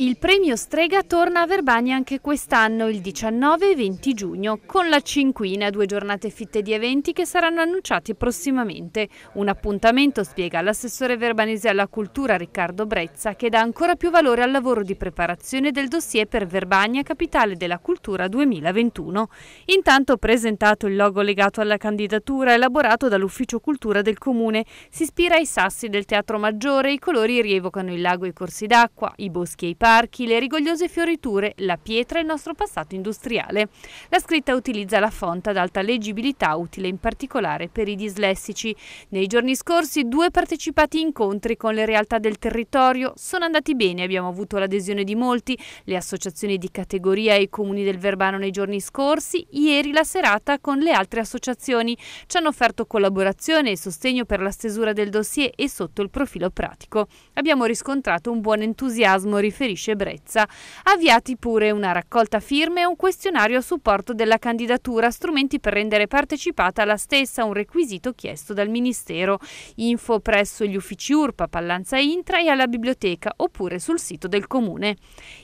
Il premio Strega torna a Verbania anche quest'anno, il 19 e 20 giugno, con la cinquina, due giornate fitte di eventi che saranno annunciati prossimamente. Un appuntamento, spiega l'assessore verbanese alla cultura Riccardo Brezza, che dà ancora più valore al lavoro di preparazione del dossier per Verbania, capitale della cultura 2021. Intanto presentato il logo legato alla candidatura elaborato dall'Ufficio Cultura del Comune, si ispira ai sassi del Teatro Maggiore, i colori rievocano il lago e i corsi d'acqua, i boschi boschi e i parchi, le rigogliose fioriture, la pietra e il nostro passato industriale. La scritta utilizza la font ad alta leggibilità, utile in particolare per i dislessici. Nei giorni scorsi due partecipati incontri con le realtà del territorio sono andati bene, abbiamo avuto l'adesione di molti, le associazioni di categoria e i comuni del Verbano nei giorni scorsi, ieri la serata con le altre associazioni. Ci hanno offerto collaborazione e sostegno per la stesura del dossier e sotto il profilo pratico. Abbiamo riscontrato un buon entusiasmo riferisce Brezza. Avviati pure una raccolta firme e un questionario a supporto della candidatura, strumenti per rendere partecipata la stessa, un requisito chiesto dal Ministero. Info presso gli uffici URPA, Pallanza Intra e alla biblioteca oppure sul sito del Comune.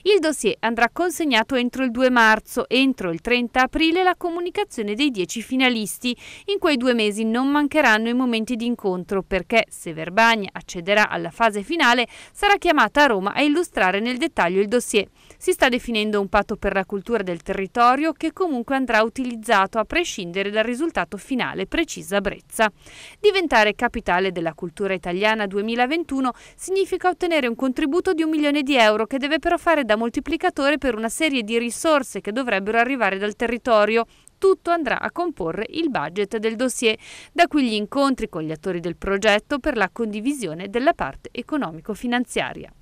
Il dossier andrà consegnato entro il 2 marzo, e entro il 30 aprile la comunicazione dei 10 finalisti. In quei due mesi non mancheranno i momenti di incontro perché se Verbagna accederà alla fase finale sarà chiamata a Roma a illustrare lavorare nel dettaglio il dossier. Si sta definendo un patto per la cultura del territorio che comunque andrà utilizzato a prescindere dal risultato finale, precisa Brezza. Diventare capitale della cultura italiana 2021 significa ottenere un contributo di un milione di euro che deve però fare da moltiplicatore per una serie di risorse che dovrebbero arrivare dal territorio, tutto andrà a comporre il budget del dossier, da qui gli incontri con gli attori del progetto per la condivisione della parte economico-finanziaria.